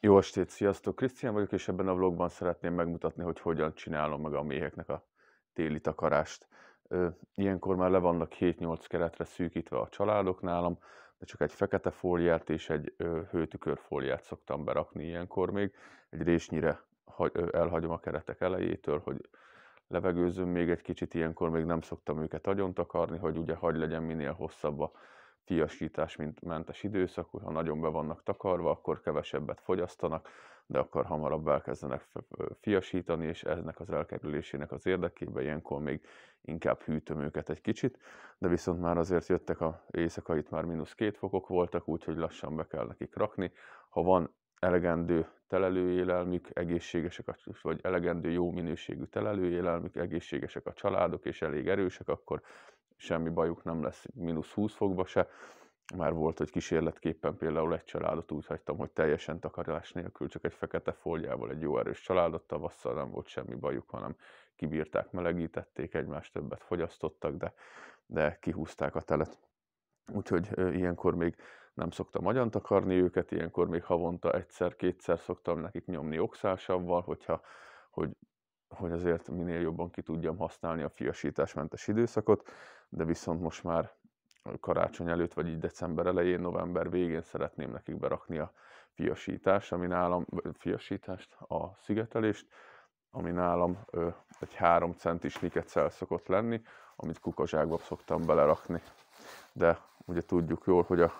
Jó estét, sziasztok! Krisztián vagyok, és ebben a vlogban szeretném megmutatni, hogy hogyan csinálom meg a méheknek a téli takarást. Ilyenkor már le vannak 7-8 keretre szűkítve a családok nálam, de csak egy fekete fóliát és egy hőtükörfóliát szoktam berakni ilyenkor még. Egy résnyire elhagyom a keretek elejétől, hogy levegőzöm még egy kicsit, ilyenkor még nem szoktam őket agyon takarni, hogy ugye hagy legyen minél hosszabb a fiasítás, mint mentes időszak, ha nagyon be vannak takarva, akkor kevesebbet fogyasztanak, de akkor hamarabb elkezdenek fiasítani, és eznek az elkerülésének az érdekében ilyenkor még inkább hűtöm őket egy kicsit, de viszont már azért jöttek a éjszaka, itt már mínusz két fokok voltak, úgyhogy lassan be kell nekik rakni. Ha van elegendő telelőélelmük, egészségesek, a, vagy elegendő jó minőségű telelőélelmük, egészségesek a családok, és elég erősek, akkor semmi bajuk nem lesz mínusz 20 fokba se. Már volt, hogy kísérletképpen például egy családot úgy hagytam, hogy teljesen takarás nélkül, csak egy fekete folyával egy jó erős családot tavasszal nem volt semmi bajuk, hanem kibírták, melegítették, egymást többet fogyasztottak, de, de kihúzták a telet. Úgyhogy ilyenkor még nem szoktam agyan takarni őket, ilyenkor még havonta egyszer-kétszer szoktam nekik nyomni oxásavval, hogyha hogy hogy azért minél jobban ki tudjam használni a fiasításmentes időszakot, de viszont most már karácsony előtt, vagy így december elején, november végén szeretném nekik berakni a fiasítást, ami nálam, fiasítást, a szigetelést, ami nálam ö, egy 3 centis nikecel szokott lenni, amit kukazsákba szoktam belerakni. De ugye tudjuk jól, hogy a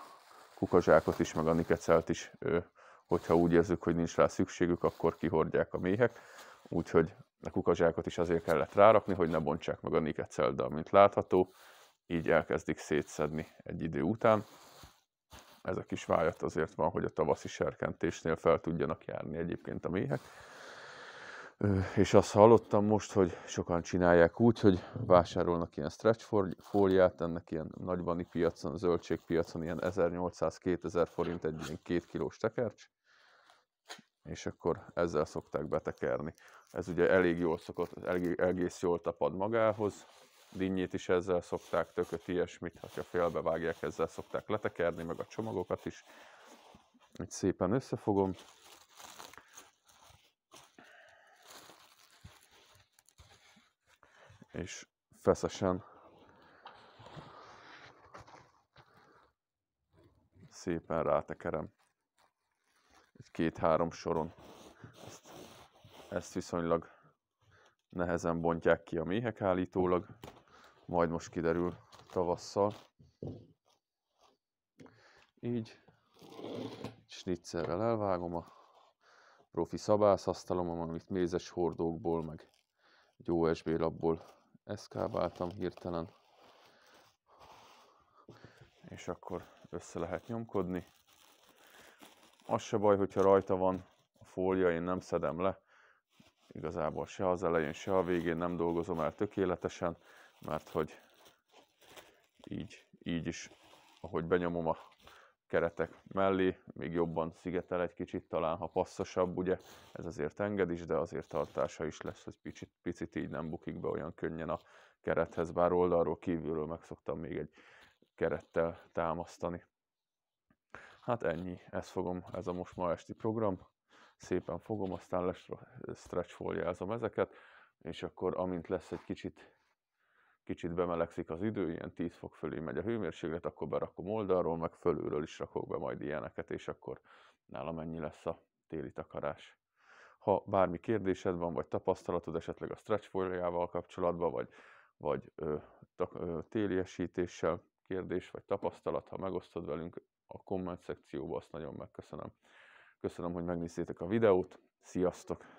kukazsákot is, meg a nikecelt is, ö, hogyha úgy érzük, hogy nincs rá szükségük, akkor kihordják a méhek, úgyhogy a kukazsákot is azért kellett rárakni, hogy ne bontsák meg a niket szelda, mint látható. Így elkezdik szétszedni egy idő után. Ez a kis vájat azért van, hogy a tavaszi serkentésnél fel tudjanak járni egyébként a méhek. És azt hallottam most, hogy sokan csinálják úgy, hogy vásárolnak ilyen stretch fóliát, ennek ilyen nagybani piacon, zöldségpiacon ilyen 1800-2000 forint egy ilyen két kilós tekercs, és akkor ezzel szokták betekerni. Ez ugye elég jól szokott, elég, egész jól tapad magához, dinnyét is ezzel szokták, tököt ilyesmit, ha félbevágják, ezzel szokták letekerni, meg a csomagokat is. Itt szépen összefogom. És feszesen szépen rátekerem két-három soron. Ezt, ezt viszonylag nehezen bontják ki a méhek állítólag, majd most kiderül tavasszal. Így snitzerrel elvágom a profi szabászasztalom, amit mézes hordókból, meg egy OSB labból eszkábáltam hirtelen. És akkor össze lehet nyomkodni az se baj, hogyha rajta van a fólia, én nem szedem le. Igazából se az elején, se a végén nem dolgozom el tökéletesen, mert hogy így, így is, ahogy benyomom a keretek mellé, még jobban szigetel egy kicsit, talán ha passzosabb, ugye ez azért enged is, de azért tartása is lesz, hogy picit, picit így nem bukik be olyan könnyen a kerethez, bár oldalról kívülről meg szoktam még egy kerettel támasztani. Hát ennyi, ez fogom, ez a most ma esti program. Szépen fogom, aztán lestretchfoljázom ezeket, és akkor amint lesz egy kicsit, kicsit bemelegszik az idő, ilyen 10 fok fölé megy a hőmérséklet, akkor berakom oldalról, meg fölülről is rakok be majd ilyeneket, és akkor nálam ennyi lesz a téli takarás. Ha bármi kérdésed van, vagy tapasztalatod esetleg a stretchfoljával kapcsolatban, vagy, vagy ö, tak, ö, téliesítéssel kérdés, vagy tapasztalat, ha megosztod velünk, a komment szekcióba, azt nagyon megköszönöm. Köszönöm, hogy megnéztétek a videót, sziasztok!